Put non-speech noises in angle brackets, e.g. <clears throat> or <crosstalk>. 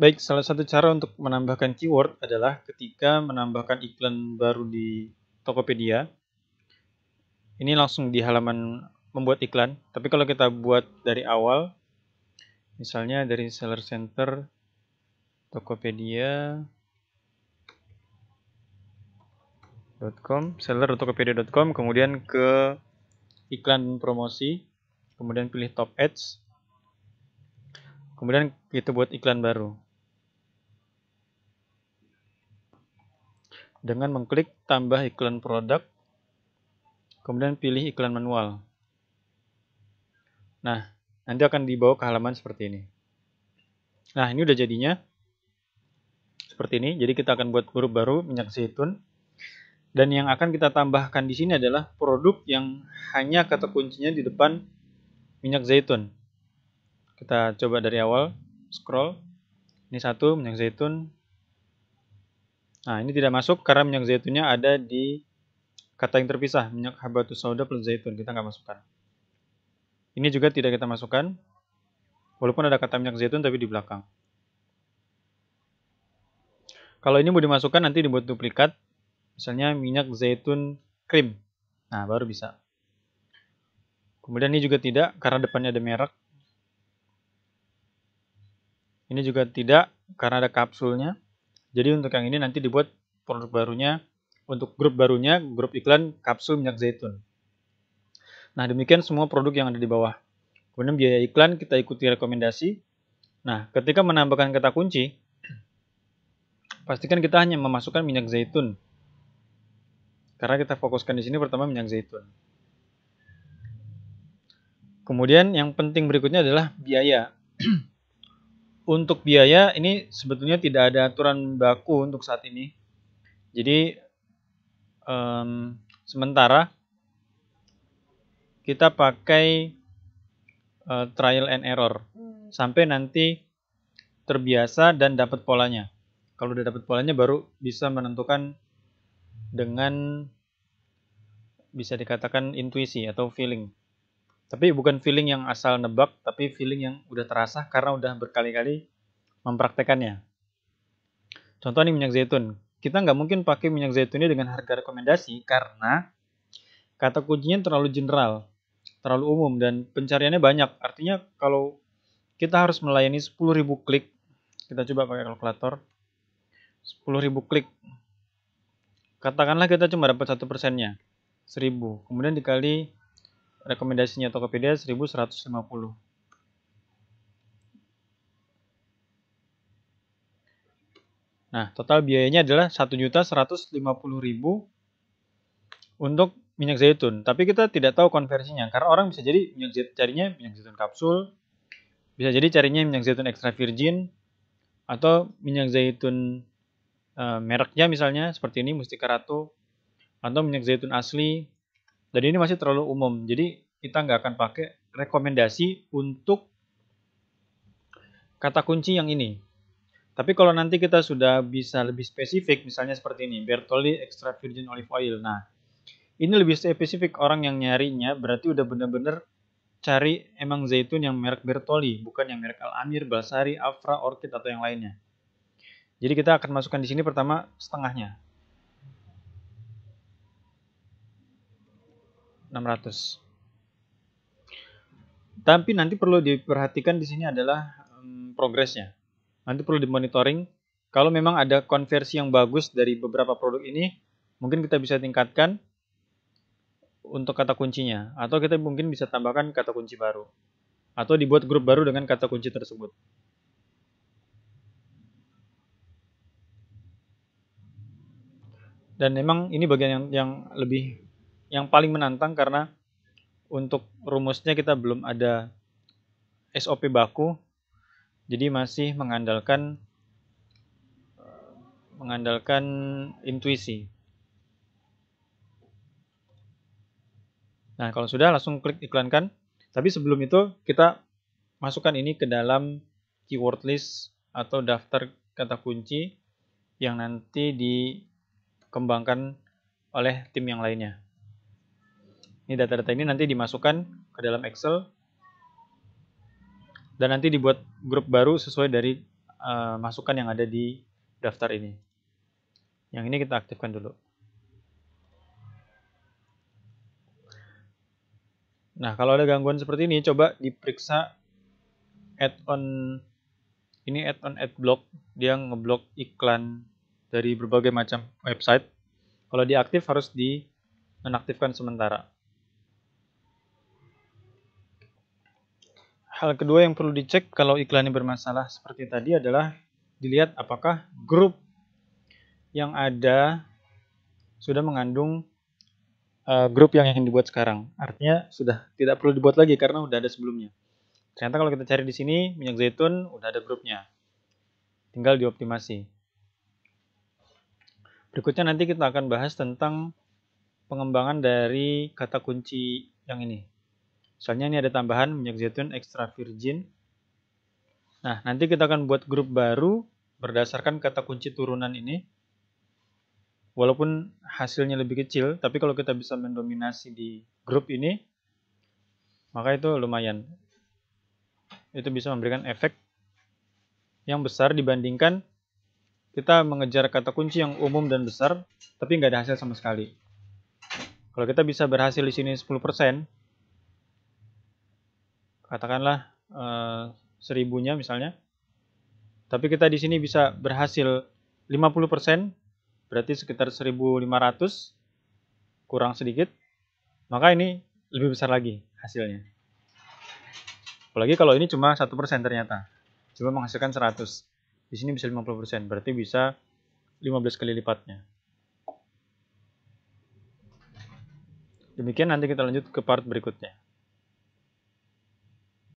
Baik, salah satu cara untuk menambahkan keyword adalah ketika menambahkan iklan baru di Tokopedia. Ini langsung di halaman membuat iklan. Tapi kalau kita buat dari awal, misalnya dari seller center Tokopedia.com, seller tokopedia.com, kemudian ke iklan promosi, kemudian pilih top ads, kemudian kita buat iklan baru. dengan mengklik tambah iklan produk, kemudian pilih iklan manual. Nah, nanti akan dibawa ke halaman seperti ini. Nah, ini udah jadinya seperti ini. Jadi kita akan buat huruf baru minyak zaitun. Dan yang akan kita tambahkan di sini adalah produk yang hanya kata kuncinya di depan minyak zaitun. Kita coba dari awal, scroll. Ini satu minyak zaitun, Nah, ini tidak masuk karena minyak zaitunnya ada di kata yang terpisah, minyak habatus sauda plus zaitun, kita nggak masukkan. Ini juga tidak kita masukkan, walaupun ada kata minyak zaitun tapi di belakang. Kalau ini mau dimasukkan nanti dibuat duplikat, misalnya minyak zaitun krim, nah baru bisa. Kemudian ini juga tidak karena depannya ada merek. Ini juga tidak karena ada kapsulnya. Jadi untuk yang ini nanti dibuat produk barunya untuk grup barunya, grup iklan kapsul minyak zaitun. Nah, demikian semua produk yang ada di bawah. Kemudian biaya iklan kita ikuti rekomendasi. Nah, ketika menambahkan kata kunci, pastikan kita hanya memasukkan minyak zaitun. Karena kita fokuskan di sini pertama minyak zaitun. Kemudian yang penting berikutnya adalah biaya. <clears throat> untuk biaya ini sebetulnya tidak ada aturan baku untuk saat ini. Jadi um, sementara kita pakai uh, trial and error hmm. sampai nanti terbiasa dan dapat polanya. Kalau udah dapat polanya baru bisa menentukan dengan bisa dikatakan intuisi atau feeling. Tapi bukan feeling yang asal nebak, tapi feeling yang udah terasa karena udah berkali-kali mempraktekannya. Contoh nih minyak zaitun. Kita nggak mungkin pakai minyak zaitun ini dengan harga rekomendasi karena kata kuncinya terlalu general, terlalu umum, dan pencariannya banyak. Artinya kalau kita harus melayani 10.000 klik, kita coba pakai kalkulator, 10.000 klik. Katakanlah kita cuma dapat satu persennya, 1.000. Kemudian dikali rekomendasinya Tokopedia 1150. Nah, total biayanya adalah 1.150.000 untuk minyak zaitun. Tapi kita tidak tahu konversinya karena orang bisa jadi minyak zaitun carinya minyak zaitun kapsul, bisa jadi carinya minyak zaitun extra virgin atau minyak zaitun e, mereknya misalnya seperti ini Mustika Ratu atau minyak zaitun asli dan ini masih terlalu umum jadi kita nggak akan pakai rekomendasi untuk kata kunci yang ini tapi kalau nanti kita sudah bisa lebih spesifik misalnya seperti ini Bertoli extra virgin olive oil nah ini lebih spesifik orang yang nyarinya berarti udah bener-bener cari emang zaitun yang merek Bertoli, bukan yang merek Al Amir, Basari, Afra, Orchid atau yang lainnya. Jadi kita akan masukkan di sini pertama setengahnya. 600 tapi nanti perlu diperhatikan di sini adalah um, progresnya. Nanti perlu dimonitoring. Kalau memang ada konversi yang bagus dari beberapa produk ini, mungkin kita bisa tingkatkan untuk kata kuncinya, atau kita mungkin bisa tambahkan kata kunci baru, atau dibuat grup baru dengan kata kunci tersebut. Dan memang ini bagian yang, yang lebih yang paling menantang karena untuk rumusnya kita belum ada SOP baku. Jadi masih mengandalkan eh, mengandalkan intuisi. Nah, kalau sudah langsung klik iklankan. Tapi sebelum itu kita masukkan ini ke dalam keyword list atau daftar kata kunci yang nanti dikembangkan oleh tim yang lainnya. Ini data-data ini nanti dimasukkan ke dalam Excel dan nanti dibuat grup baru sesuai dari uh, masukan yang ada di daftar ini. Yang ini kita aktifkan dulu. Nah, kalau ada gangguan seperti ini, coba diperiksa add-on ini add-on ad-block dia ngeblok iklan dari berbagai macam website. Kalau diaktif harus di nonaktifkan sementara. hal kedua yang perlu dicek kalau iklannya bermasalah seperti tadi adalah dilihat apakah grup yang ada sudah mengandung uh, grup yang ingin dibuat sekarang. Artinya sudah tidak perlu dibuat lagi karena sudah ada sebelumnya. Ternyata kalau kita cari di sini minyak zaitun udah ada grupnya. Tinggal dioptimasi. Berikutnya nanti kita akan bahas tentang pengembangan dari kata kunci yang ini. Soalnya ini ada tambahan minyak zaitun extra virgin. Nah, nanti kita akan buat grup baru berdasarkan kata kunci turunan ini. Walaupun hasilnya lebih kecil, tapi kalau kita bisa mendominasi di grup ini, maka itu lumayan. Itu bisa memberikan efek yang besar dibandingkan kita mengejar kata kunci yang umum dan besar, tapi nggak ada hasil sama sekali. Kalau kita bisa berhasil di sini 10%, katakanlah e, seribunya misalnya. Tapi kita di sini bisa berhasil 50%, berarti sekitar 1500 kurang sedikit, maka ini lebih besar lagi hasilnya. Apalagi kalau ini cuma satu persen ternyata, cuma menghasilkan 100. Di sini bisa 50%, berarti bisa 15 kali lipatnya. Demikian nanti kita lanjut ke part berikutnya.